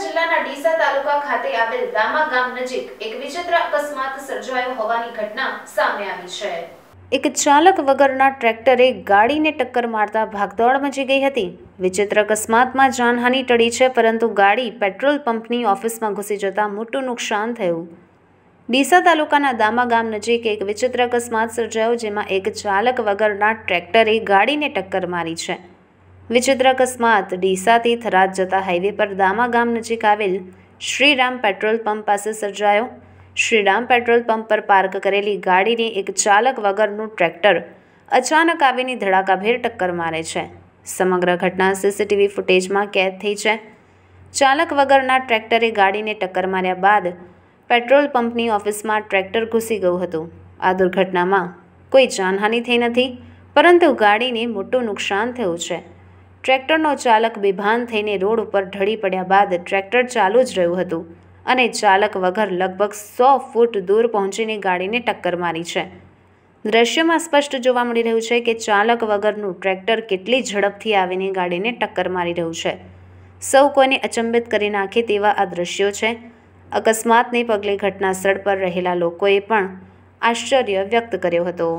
સાબરકાંઠા જિલ્લાના ડીસા તાલુકા ખાતે આવેલ દામા ગામ નજીક એક વિચિત્ર અકસ્માત સર્જાયો હોવાની ઘટના સામે આવી છે એક ચાલક વગરના ટ્રેક્ટરે ગાડીને ટક્કર મારતા ભાગદોડ મચી ગઈ હતી વિચિત્ર અકસ્માતમાં જાનહાનિ ટળી છે પરંતુ ગાડી પેટ્રોલ પંપની ઓફિસમાં ઘૂસી જતાં મોટું નુકસાન થયું ડીસા તાલુકાના દામા ગામ નજીક એક વિચિત્ર અકસ્માત સર્જાયો જેમાં એક ચાલક વગરના ટ્રેક્ટરે ગાડીને ટક્કર મારી છે વિચિત્ર અકસ્માત ડીસાથી થરાદ જતા હાઈવે પર દામા ગામ નજીક આવેલ શ્રીરામ પેટ્રોલ પંપ પાસે સર્જાયો શ્રીરામ પેટ્રોલ પંપ પર પાર્ક કરેલી ગાડીને એક ચાલક વગરનું ટ્રેક્ટર અચાનક આવીને ધડાકાભેર ટક્કર મારે છે સમગ્ર ઘટના સીસીટીવી ફૂટેજમાં કેદ થઈ છે ચાલક વગરના ટ્રેક્ટરે ગાડીને ટક્કર માર્યા બાદ પેટ્રોલ પંપની ઓફિસમાં ટ્રેક્ટર ઘૂસી ગયું હતું આ દુર્ઘટનામાં કોઈ જાનહાનિ થઈ નથી પરંતુ ગાડીને મોટું નુકસાન થયું છે ટ્રેક્ટરનો ચાલક બેભાન થઈને રોડ ઉપર ઢળી પડ્યા બાદ ટ્રેક્ટર ચાલુ જ રહ્યું હતું અને ચાલક વગર લગભગ સો ફૂટ દૂર પહોંચીને ગાડીને ટક્કર મારી છે દ્રશ્યમાં સ્પષ્ટ જોવા મળી રહ્યું છે કે ચાલક વગરનું ટ્રેક્ટર કેટલી ઝડપથી આવીને ગાડીને ટક્કર મારી રહ્યું છે સૌ કોઈને અચંબિત કરી નાખે તેવા આ દ્રશ્યો છે અકસ્માતને પગલે ઘટના સ્થળ પર રહેલા લોકોએ પણ આશ્ચર્ય વ્યક્ત કર્યો હતો